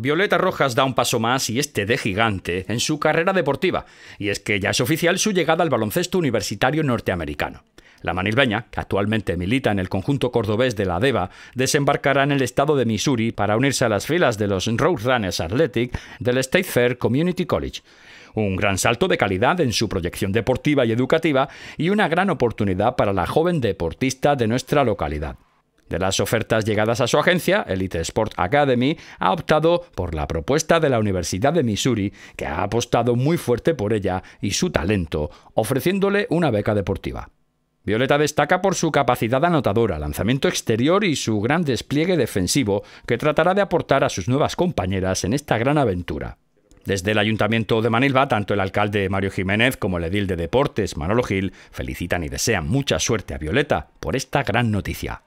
Violeta Rojas da un paso más y este de gigante en su carrera deportiva, y es que ya es oficial su llegada al baloncesto universitario norteamericano. La manilbeña, que actualmente milita en el conjunto cordobés de la DEVA, desembarcará en el estado de Missouri para unirse a las filas de los Roadrunners Athletic del State Fair Community College. Un gran salto de calidad en su proyección deportiva y educativa y una gran oportunidad para la joven deportista de nuestra localidad. De las ofertas llegadas a su agencia, Elite Sport Academy ha optado por la propuesta de la Universidad de Missouri, que ha apostado muy fuerte por ella y su talento, ofreciéndole una beca deportiva. Violeta destaca por su capacidad anotadora, lanzamiento exterior y su gran despliegue defensivo que tratará de aportar a sus nuevas compañeras en esta gran aventura. Desde el Ayuntamiento de Manilva, tanto el alcalde Mario Jiménez como el edil de Deportes, Manolo Gil, felicitan y desean mucha suerte a Violeta por esta gran noticia.